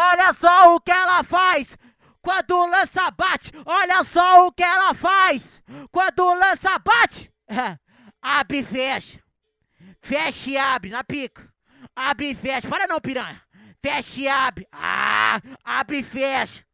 Olha só o que ela faz. Quando lança bate, olha só o que ela faz. Quando lança bate, abre e fecha. Fecha e abre na pica. Abre e fecha. Para não, piranha. Fecha e abre. Ah, abre e fecha.